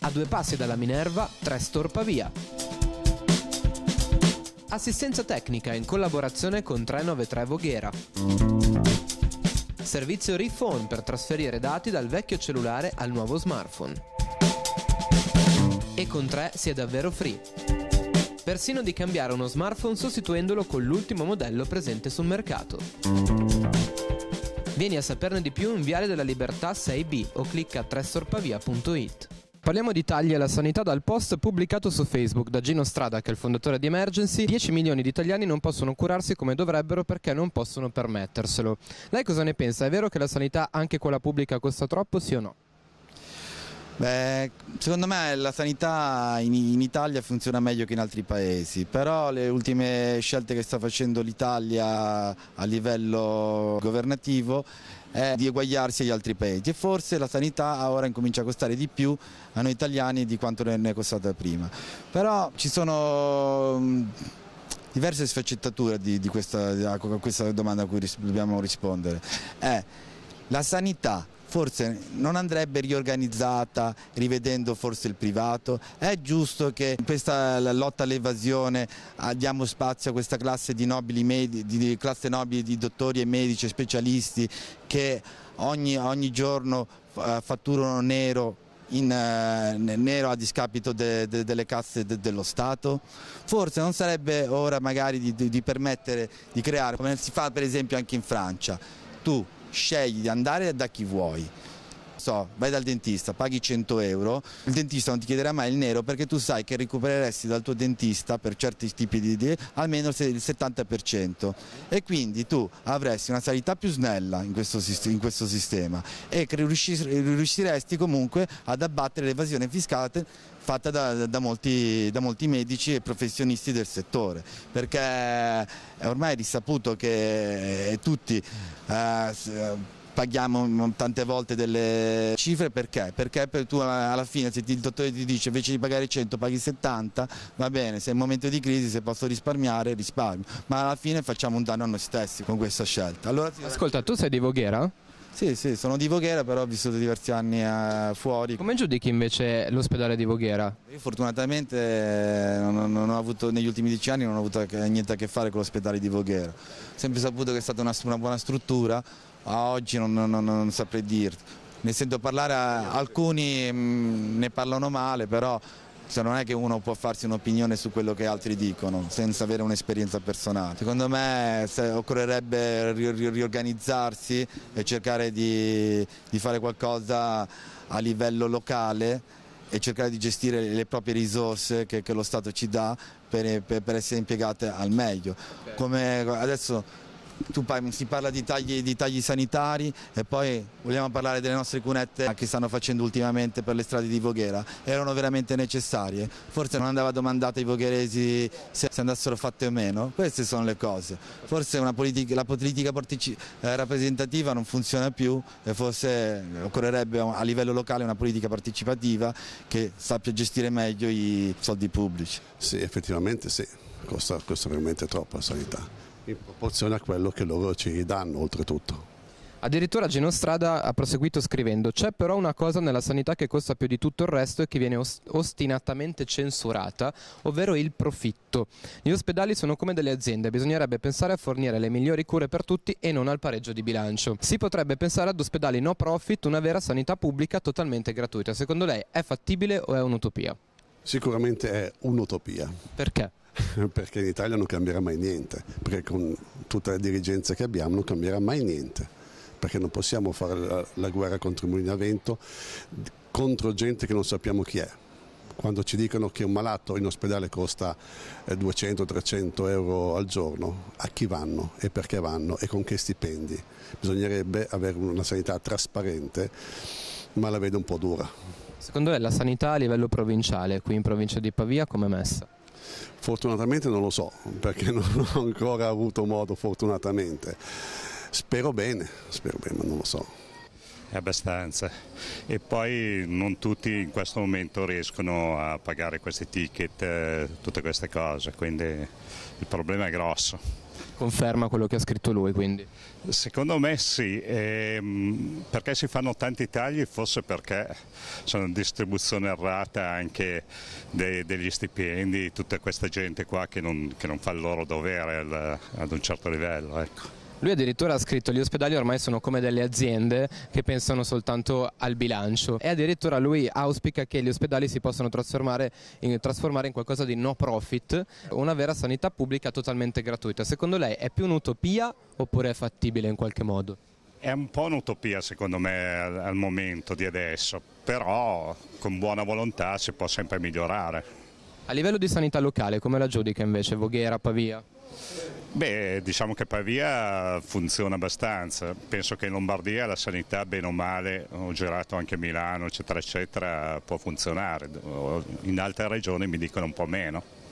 A due passi dalla Minerva, Trestor Pavia. Assistenza tecnica in collaborazione con 393 Voghera. Servizio Refone per trasferire dati dal vecchio cellulare al nuovo smartphone. E con 3 si è davvero free. Persino di cambiare uno smartphone sostituendolo con l'ultimo modello presente sul mercato. Vieni a saperne di più in Viale della Libertà 6B o clicca tressorpavia.it. Parliamo di tagli alla sanità dal post pubblicato su Facebook da Gino Strada, che è il fondatore di Emergency. 10 milioni di italiani non possono curarsi come dovrebbero perché non possono permetterselo. Lei cosa ne pensa? È vero che la sanità, anche quella pubblica, costa troppo, sì o no? Beh, secondo me la sanità in, in, Italia funziona meglio che in altri paesi, però le ultime scelte che sta facendo l'Italia a livello governativo è di eguagliarsi agli altri paesi e forse la sanità ora incomincia a costare di più a noi italiani di quanto ne è costata prima. Però ci sono mm, diverse sfaccettature di, di, questa, di, questa, domanda a cui ris dobbiamo rispondere. È la sanità forse non andrebbe riorganizzata rivedendo forse il privato, è giusto che in questa lotta all'evasione ah, diamo spazio a questa classe di nobili, di classe nobili di dottori e medici e specialisti che ogni, ogni giorno ah, fatturano nero in eh, nero a discapito de, de, delle casse de, dello Stato? Forse non sarebbe ora magari di, di permettere di creare, come si fa per esempio anche in Francia, tu scegli di andare da chi vuoi so, vai dal dentista, paghi 100 euro, il dentista non ti chiederà mai il nero perché tu sai che recupereresti dal tuo dentista per certi tipi di idee almeno il 70% e quindi tu avresti una sanità più snella in questo, in questo sistema e riusciresti comunque ad abbattere l'evasione fiscale fatta da, da, molti, da, molti, medici e professionisti del settore, perché è ormai risaputo che eh, tutti eh, paghiamo tante volte delle cifre perché? Perché tu alla fine se il dottore ti dice invece di pagare 100 paghi 70, va bene, se è un momento di crisi, se posso risparmiare risparmio, ma alla fine facciamo un danno a noi stessi con questa scelta. Allora... Ascolta, tu sei di Voghera? Sì, sì, sono di Voghera, però ho vissuto diversi anni eh, fuori. Come giudichi invece l'ospedale di Voghera? Io fortunatamente eh, non, non avuto, negli ultimi dieci anni non ho avuto niente a che fare con l'ospedale di Voghera. Ho sempre saputo che è stata una, una buona struttura, a oggi non, non, non saprei dirti. Ne sento parlare, alcuni mh, mm, ne parlano male, però cioè non è che uno può farsi un'opinione su quello che altri dicono senza avere un'esperienza personale. Secondo me occorrerebbe riorganizzarsi e cercare di, di fare qualcosa a livello locale e cercare di gestire le proprie risorse che, che lo Stato ci dà per, per, per, essere impiegate al meglio. Come adesso Parli, si parla di tagli, di tagli, sanitari e poi vogliamo parlare delle nostre cunette che stanno facendo ultimamente per le strade di Voghera, erano veramente necessarie, forse non andava domandata ai vogheresi se, andassero fatte o meno, queste sono le cose, forse politica, la politica eh, rappresentativa non funziona più e forse occorrerebbe a livello locale una politica partecipativa che sappia gestire meglio i soldi pubblici. Sì, effettivamente sì, costa, costa veramente troppo la sanità in proporzione a quello che loro ci danno oltretutto. Addirittura Genostrada ha proseguito scrivendo: C'è però una cosa nella sanità che costa più di tutto il resto e che viene ostinatamente censurata, ovvero il profitto. Gli ospedali sono come delle aziende, bisognerebbe pensare a fornire le migliori cure per tutti e non al pareggio di bilancio. Si potrebbe pensare ad ospedali no profit, una vera sanità pubblica totalmente gratuita. Secondo lei è fattibile o è un'utopia? Sicuramente è un'utopia. Perché? perché in Italia non cambierà mai niente, perché con tutte le dirigenze che abbiamo non cambierà mai niente, perché non possiamo fare la, la guerra contro il Vento contro gente che non sappiamo chi è. Quando ci dicono che un malato in ospedale costa 200-300 eh, euro al giorno, a chi vanno e perché vanno e con che stipendi? Bisognerebbe avere una sanità trasparente, ma la vedo un po' dura. Secondo te la sanità a livello provinciale, qui in provincia di Pavia, come è messa? Fortunatamente non lo so, perché non ho ancora avuto modo, fortunatamente. Spero bene, spero bene, ma non lo so. È abbastanza. E poi non tutti in questo momento riescono a pagare questi ticket, eh, tutte queste cose, quindi il problema è grosso conferma quello che ha scritto lui. Quindi. Secondo me sì, ehm, perché si fanno tanti tagli forse perché c'è una distribuzione errata anche de degli stipendi, tutta questa gente qua che non, che non fa il loro dovere al, ad un certo livello. Ecco. Lui addirittura ha scritto gli ospedali ormai sono come delle aziende che pensano soltanto al bilancio e addirittura lui auspica che gli ospedali si possano trasformare in, trasformare in qualcosa di no profit, una vera sanità pubblica totalmente gratuita. Secondo lei è più un'utopia oppure è fattibile in qualche modo? È un po' un'utopia secondo me al, al momento di adesso, però con buona volontà si può sempre migliorare. A livello di sanità locale come la giudica invece Voghera, Pavia? Beh, diciamo che Pavia funziona abbastanza, penso che in Lombardia la sanità bene o male, ho girato anche a Milano eccetera eccetera, può funzionare, in altre regioni mi dicono un po' meno.